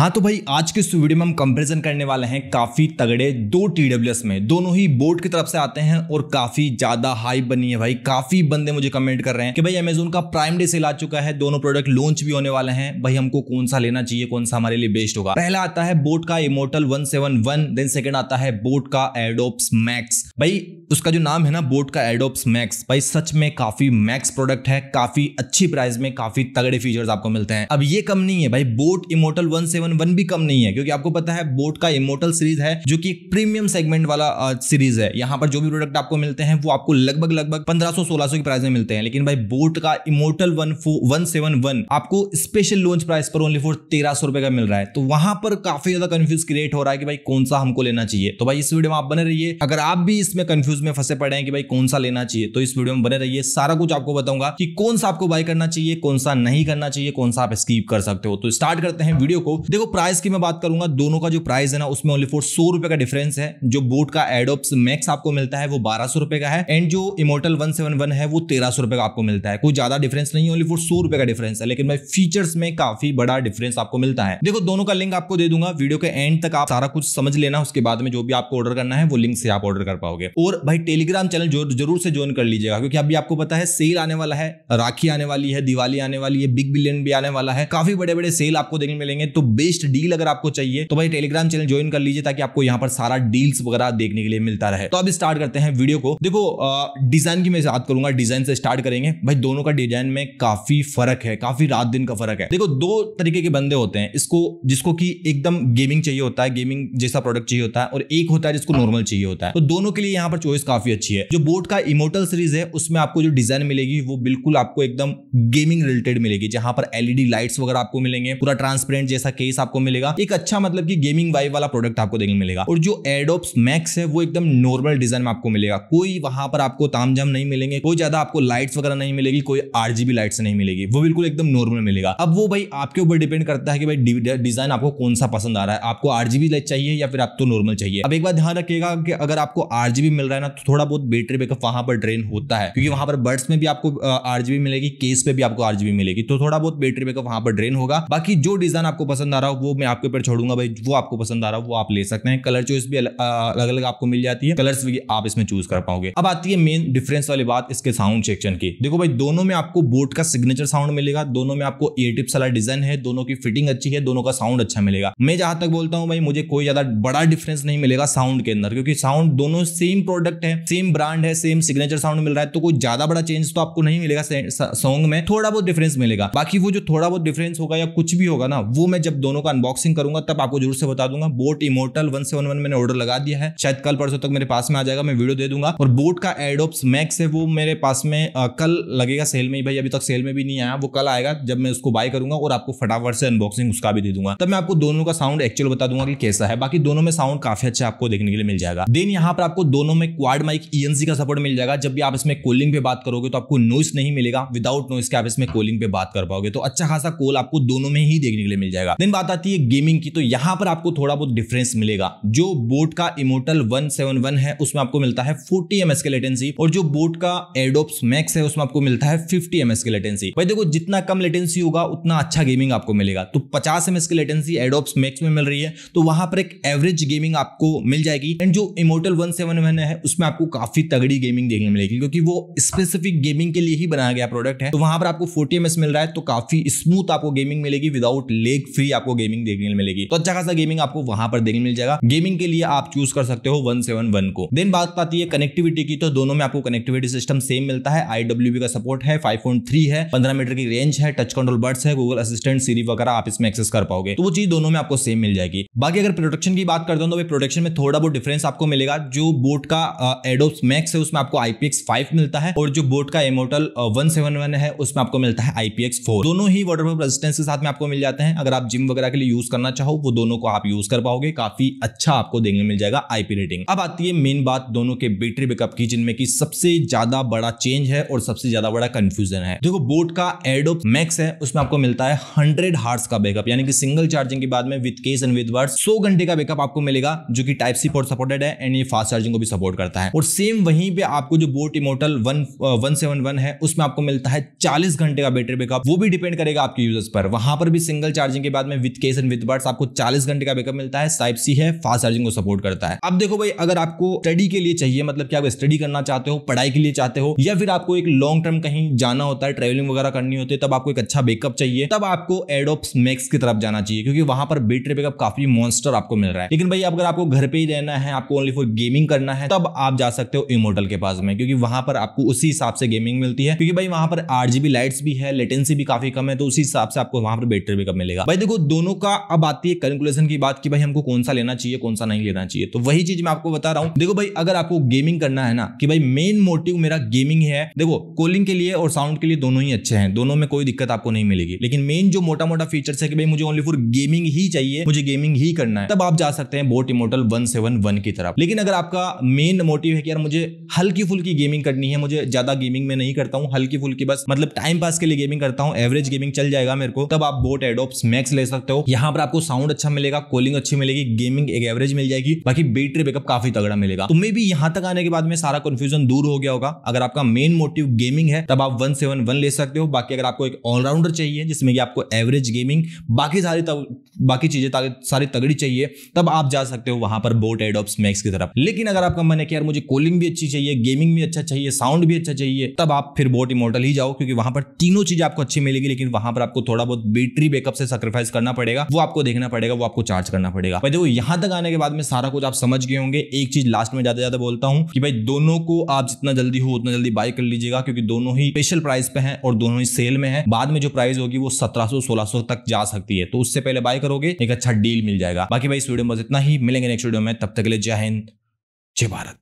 हाँ तो भाई आज के इस वीडियो में हम कंपैरिजन करने वाले हैं काफ़ी तगड़े दो टी में दोनों ही बोर्ड की तरफ से आते हैं और काफ़ी ज़्यादा हाई बनी है भाई काफ़ी बंदे मुझे कमेंट कर रहे हैं कि भाई अमेजोन का प्राइम डे सेल आ चुका है दोनों प्रोडक्ट लॉन्च भी होने वाले हैं भाई हमको कौन सा लेना चाहिए कौन सा हमारे लिए बेस्ट होगा पहला आता है बोट का इमोटल वन देन सेकेंड आता है बोट का एडोप्स मैक्स भाई उसका जो नाम है ना बोट का एडोप्स मैक्स भाई सच में काफी मैक्स प्रोडक्ट है काफी अच्छी प्राइस में काफी तगड़े फीचर्स आपको मिलते हैं अब ये कम नहीं है भाई boAt Immortal one seven one one भी कम नहीं है क्योंकि आपको पता है बोट का इमोटल सीरीज है जो कि एक प्रीमियम सेगमेंट वाला सीरीज है यहाँ पर जो भी प्रोडक्ट आपको मिलते हैं वो आपको लगभग लगभग पंद्रह सौ सोलह सौ की प्राइस में मिलते हैं लेकिन भाई बोट का Immortal one one seven one आपको स्पेशल लॉन्च प्राइस पर ओनली फोर तेरह सौ रुपए का मिल रहा है तो वहां पर काफी ज्यादा कंफ्यूज क्रिएट हो रहा है कि भाई कौन सा हमको लेना चाहिए तो भाई इस वीडियो में आप बने रहिए अगर आप भी इसमें कंफ्यूज में फंसे पड़े हैं कि भाई कौन सा लेना चाहिए तो इस वीडियो में बने रहिए सारा कुछ आपको बताऊंगा कि कौन सा आपको बाय करना चाहिए कौन सा नहीं करना चाहिए कौन सा आप स्कीप कर सकते हो तो स्टार्ट करते हैं वीडियो को देखो देखो प्राइस की मैं बात करूंगा दोनों का जो प्राइस है ना उसमें ओनली फोर सौ रुपए का डिफरेंस है जो बोट का एडोप्स मैक्स आपको मिलता है वो बारह सौ रुपए का है एंड जो इमोटल वन सेवन वन है वो तेरह सौ रुपए का आपको मिलता है कोई ज्यादा डिफरेंस नहीं ओनली फोर सौ रुपए का डिफरेंस है लेकिन भाई फीचर्स में काफी बड़ा डिफरेंस आपको मिलता है देखो दोनों का लिंक आपको दे दूंगा वीडियो के एंड तक आप सारा कुछ समझ लेना उसके बाद में जो भी आपको ऑर्डर करना है वो लिंक से आप ऑर्डर कर पाओगे और भाई टेलीग्राम चैनल जरूर से ज्वाइन कर लीजिएगा क्योंकि अभी आपको पता है सेल आने वाला है राखी आने वाली है दिवाली आने वाली है बिग बिलियन भी आने वाला है काफी बड़े बड़े सेल आपको देखने मिलेंगे तो बे बेस्ट डील अगर आपको चाहिए तो भाई टेलीग्राम चैनल ज्वाइन कर लीजिए ताकि आपको यहाँ पर सारा डील्स वगैरह देखने के लिए मिलता रहे तो अब स्टार्ट करते हैं वीडियो को देखो डिजाइन की मैं बात करूंगा डिजाइन से स्टार्ट करेंगे भाई दोनों का डिजाइन में काफी फर्क है काफी रात दिन का फर्क है देखो दो तरीके के बंदे होते हैं इसको जिसको की एकदम गेमिंग चाहिए होता है गेमिंग जैसा प्रोडक्ट चाहिए होता है और एक होता है जिसको नॉर्मल चाहिए होता है तो दोनों के लिए यहाँ पर चॉइस काफी अच्छी है जो बोट का इमोटल सीरीज है उसमें आपको जो डिजाइन मिलेगी वो बिल्कुल आपको एकदम गेमिंग रिलेटेड मिलेगी जहां पर एलईडी लाइट्स वगैरह आपको मिलेंगे पूरा ट्रांसपेरेंट जैसा केस स्पेस आपको मिलेगा एक अच्छा मतलब की गेमिंग वाइव वाला प्रोडक्ट आपको देखने मिलेगा और जो एडोप्स मैक्स है वो एकदम नॉर्मल डिजाइन में आपको मिलेगा कोई वहां पर आपको तामझाम नहीं मिलेंगे कोई ज्यादा आपको लाइट्स वगैरह नहीं मिलेगी कोई आरजीबी लाइट्स नहीं मिलेगी वो बिल्कुल एकदम नॉर्मल मिलेगा अब वो भाई आपके ऊपर डिपेंड करता है कि भाई डिजाइन आपको कौन सा पसंद आ रहा है आपको आरजीबी लाइट चाहिए या फिर आपको नॉर्मल चाहिए अब एक बार ध्यान रखिएगा कि अगर आपको आरजीबी मिल रहा है ना तो थोड़ा बहुत बैटरी बैकअप वहां पर ड्रेन होता है क्योंकि वहां पर बर्ड्स में भी आपको आरजीबी मिलेगी केस पे भी आपको आरजीबी मिलेगी तो थोड़ा बहुत बैटरी बैकअप वहां पर ड्रेन होगा बाकी जो डिजाइन आपको पसंद आ आ रहा वो मैं आपके ऊपर छोड़ूंगा भाई वो आपको पसंद आ रहा वो आप ले सकते हैं कलर चॉइस भी अलग अलग आपको मिल जाती है कलर्स भी आप इसमें चूज कर पाओगे अब आती है मेन डिफरेंस वाली बात इसके साउंड सेक्शन की देखो भाई दोनों में आपको बोट का सिग्नेचर साउंड मिलेगा दोनों में आपको एयर टिप्स वाला डिजाइन है दोनों की फिटिंग अच्छी है दोनों का साउंड अच्छा मिलेगा मैं जहां तक बोलता हूँ भाई मुझे कोई ज्यादा बड़ा डिफरेंस नहीं मिलेगा साउंड के अंदर क्योंकि साउंड दोनों सेम प्रोडक्ट है सेम ब्रांड है सेम सिग्नेचर साउंड मिल रहा है तो कोई ज्यादा बड़ा चेंज तो आपको नहीं मिलेगा सॉन्ग में थोड़ा बहुत डिफरेंस मिलेगा बाकी वो जो थोड़ा बहुत डिफरेंस होगा या कुछ भी होगा ना वो मैं जब दोनों का अनबॉक्सिंग करूंगा तब आपको जरूर से बता दूंगा boAt Immortal one seven one मैंने ऑर्डर लगा दिया है शायद कल परसों तक मेरे पास में आ जाएगा मैं वीडियो दे दूंगा और बोट का एडोप्स मैक्स है वो मेरे पास में कल लगेगा सेल में ही भाई अभी तक सेल में भी नहीं आया वो कल आएगा जब मैं उसको बाय करूंगा और आपको फटाफट से अनबॉक्सिंग उसका भी दे दूंगा तब मैं आपको दोनों का साउंड एक्चुअल बता दूंगा कि कैसा है बाकी दोनों में साउंड काफी अच्छा आपको देखने के लिए मिल जाएगा देन यहाँ पर आपको दोनों में क्वाड माइक ईएनसी का सपोर्ट मिल जाएगा जब भी आप इसमें कोलिंग पे बात करोगे तो आपको नोइस नहीं मिलेगा विदाउट नोइस के आप इसमें कोलिंग पे बात कर पाओगे तो अच्छा खासा कॉल आपको दोनों में ही देखने के लिए मिल जाएगा देन बात आती है गेमिंग की तो यहां पर आपको थोड़ा बहुत डिफरेंस मिलेगा जो बोट का इमोटल 171 है उसमें आपको मिलता है 40 एमएस की लेटेंसी और जो बोट का एडोप्स मैक्स है उसमें आपको मिलता है 50 एमएस की लेटेंसी भाई देखो जितना कम लेटेंसी होगा उतना अच्छा गेमिंग आपको मिलेगा तो 50 एमएस की लेटेंसी एडोप्स मैक्स में मिल रही है तो वहां पर एक एवरेज गेमिंग आपको मिल जाएगी एंड जो इमोटल वन है उसमें आपको काफी तगड़ी गेमिंग देखने मिलेगी क्योंकि वो स्पेसिफिक गेमिंग के लिए ही बनाया गया प्रोडक्ट है तो वहां पर आपको फोर्टी एमएस मिल रहा है तो काफी स्मूथ आपको गेमिंग मिलेगी विदाउट लेग फ्री आपको आपको गेमिंग देखने को मिलेगी तो अच्छा खासा गेमिंग आपको वहां पर देखने मिल जाएगा गेमिंग के लिए आप चूज कर सकते हो वन को देन बात आती है कनेक्टिविटी की तो दोनों में आपको कनेक्टिविटी सिस्टम सेम मिलता है आईडब्ल्यू का सपोर्ट है फाइव है पंद्रह मीटर की रेंज है टच कंट्रोल बर्ड्स है गूगल असिस्टेंट सीरी वगैरह आप इसमें एक्सेस कर पाओगे तो वो चीज दोनों में आपको सेम मिल जाएगी बाकी अगर प्रोडक्शन की बात करता हूँ तो प्रोडक्शन में थोड़ा बहुत डिफरेंस आपको मिलेगा जो बोट का एडोप मैक्स है उसमें आपको आईपीएक्स फाइव मिलता है और जो बोट का एमोटल वन है उसमें आपको मिलता है आईपीएक्स फोर दोनों ही वाटर रेजिस्टेंस के साथ में आपको मिल जाते हैं अगर आप जिम वगैरह वगैरह के लिए यूज करना चाहो वो दोनों को आप यूज कर पाओगे काफी अच्छा आपको देखने मिल जाएगा आईपी रेटिंग अब आती है मेन बात दोनों के बैटरी बैकअप की जिनमें की सबसे ज्यादा बड़ा चेंज है और सबसे ज्यादा बड़ा कंफ्यूजन है देखो बोट का एडो मैक्स है उसमें आपको मिलता है हंड्रेड हार्स का बैकअप यानी कि सिंगल चार्जिंग के बाद में विद केस एंड विद वर्ड सौ घंटे का बैकअप आपको मिलेगा जो कि टाइप सी पोर्ट सपोर्टेड है एंड ये फास्ट चार्जिंग को भी सपोर्ट करता है और सेम वहीं पे आपको जो boAt Immortal one one seven one है उसमें आपको मिलता है चालीस घंटे का बैटरी बैकअप वो भी डिपेंड करेगा आपके यूजर्स पर वहां पर भी सिंगल चार्जिंग के बाद में with case and with buds आपको 40 घंटे का बैकअप मिलता है साइप सी है फास्ट चार्जिंग को सपोर्ट करता है अब देखो भाई अगर आपको स्टडी के लिए चाहिए मतलब कि आप स्टडी करना चाहते हो पढ़ाई के लिए चाहते हो या फिर आपको एक लॉन्ग टर्म कहीं जाना होता है ट्रेवलिंग वगैरह करनी होती है तब आपको एक अच्छा बैकअप चाहिए तब आपको एडोप्स मैक्स की तरफ जाना चाहिए क्योंकि वहां पर बैटरी बैकअप काफी मॉन्स्टर आपको मिल रहा है लेकिन भाई अगर आपको घर पे ही रहना है आपको ओनली फॉर गेमिंग करना है तब आप जा सकते हो इमोटल के पास में क्योंकि वहां पर आपको उसी हिसाब से गेमिंग मिलती है क्योंकि भाई वहां पर आठ लाइट्स भी है लेटेंसी भी काफी कम है तो उसी हिसाब से आपको वहां पर बैटरी बैकअप मिलेगा भाई देखो दोनों दोनों का अब आती है कैलकुलेशन की बात कि भाई हमको कौन सा लेना चाहिए कौन सा नहीं लेना चाहिए तो वही चीज मैं आपको बता रहा हूँ देखो भाई अगर आपको गेमिंग करना है ना कि भाई मेन मोटिव मेरा गेमिंग है देखो कॉलिंग के लिए और साउंड के लिए दोनों ही अच्छे हैं दोनों में कोई दिक्कत आपको नहीं मिलेगी लेकिन मेन जो मोटा मोटा फीचर्स है कि भाई मुझे ओनली फॉर गेमिंग ही चाहिए मुझे गेमिंग ही करना है तब आप जा सकते हैं बोट इमोटल वन की तरफ लेकिन अगर आपका मेन मोटिव है कि यार मुझे हल्की फुल्की गेमिंग करनी है मुझे ज्यादा गेमिंग में नहीं करता हूँ हल्की फुल्की बस मतलब टाइम पास के लिए गेमिंग करता हूँ एवरेज गेमिंग चल जाएगा मेरे को तब आप बोट एडोप्स मैक्स ले सकते सकते हो यहाँ पर आपको साउंड अच्छा मिलेगा कॉलिंग अच्छी मिलेगी गेमिंग एक एवरेज मिल जाएगी बाकी बैटरी बैकअप काफी तगड़ा मिलेगा तो मे भी यहाँ तक आने के बाद में सारा कंफ्यूजन दूर हो गया होगा अगर आपका मेन मोटिव गेमिंग है तब आप वन सेवन वन ले सकते हो बाकी अगर आपको एक ऑलराउंडर चाहिए जिसमें कि आपको एवरेज गेमिंग बाकी सारी तब, बाकी चीजें सारी तगड़ी चाहिए तब आप जा सकते हो वहां पर बोट एडोप्स मैक्स की तरफ लेकिन अगर आपका मन है कि यार मुझे कॉलिंग भी अच्छी चाहिए गेमिंग भी अच्छा चाहिए साउंड भी अच्छा चाहिए तब आप फिर बोट इमोटल ही जाओ क्योंकि वहां पर तीनों चीजें आपको अच्छी मिलेगी लेकिन वहां पर आपको थोड़ा बहुत बैटरी बैकअप से सेक्रीफाइस करना करना पड़ेगा वो आपको देखना पड़ेगा वो आपको चार्ज करना पड़ेगा भाई देखो यहां तक आने के बाद में सारा कुछ आप समझ गए होंगे एक चीज लास्ट में ज्यादा ज्यादा बोलता हूँ कि भाई दोनों को आप जितना जल्दी हो उतना जल्दी बाय कर लीजिएगा क्योंकि दोनों ही स्पेशल प्राइस पे है और दोनों ही सेल में है बाद में जो प्राइस होगी वो सत्रह सौ तक जा सकती है तो उससे पहले बाय करोगे एक अच्छा डील मिल जाएगा बाकी भाई इस वीडियो में इतना ही मिलेंगे नेक्स्ट वीडियो में तब तक ले जय हिंद जय भारत